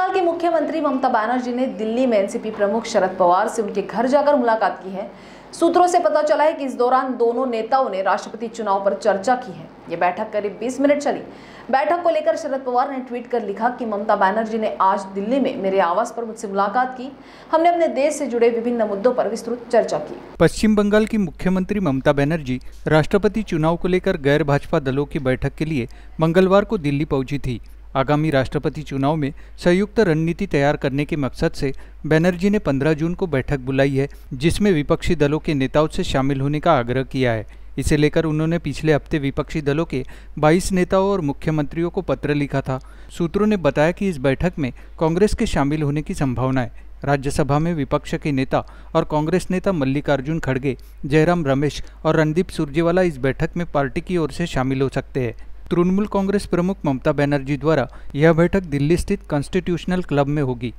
बंगाल की मुख्यमंत्री ममता बनर्जी ने दिल्ली में एनसीपी प्रमुख शरद पवार से उनके घर जाकर मुलाकात की है सूत्रों से पता चला है कि इस दौरान दोनों नेताओं ने राष्ट्रपति चुनाव पर चर्चा की है ये बैठक करीब 20 मिनट चली बैठक को लेकर शरद पवार ने ट्वीट कर लिखा कि ममता बनर्जी ने आज दिल्ली में मेरे आवास पर मुझसे मुलाकात की हमने अपने देश से जुड़े विभिन्न मुद्दों पर विस्तृत चर्चा की पश्चिम बंगाल की मुख्यमंत्री ममता बनर्जी राष्ट्रपति चुनाव को लेकर गैर भाजपा दलों की बैठक के लिए मंगलवार को दिल्ली पहुंची थी आगामी राष्ट्रपति चुनाव में संयुक्त रणनीति तैयार करने के मकसद से बैनर्जी ने 15 जून को बैठक बुलाई है जिसमें विपक्षी दलों के नेताओं से शामिल होने का आग्रह किया है इसे लेकर उन्होंने पिछले हफ्ते विपक्षी दलों के 22 नेताओं और मुख्यमंत्रियों को पत्र लिखा था सूत्रों ने बताया कि इस बैठक में कांग्रेस के शामिल होने की संभावना है राज्यसभा में विपक्ष के नेता और कांग्रेस नेता मल्लिकार्जुन खड़गे जयराम रमेश और रणदीप सुरजेवाला इस बैठक में पार्टी की ओर से शामिल हो सकते हैं तृणमूल कांग्रेस प्रमुख ममता बनर्जी द्वारा यह बैठक दिल्ली स्थित कॉन्स्टिट्यूशनल क्लब में होगी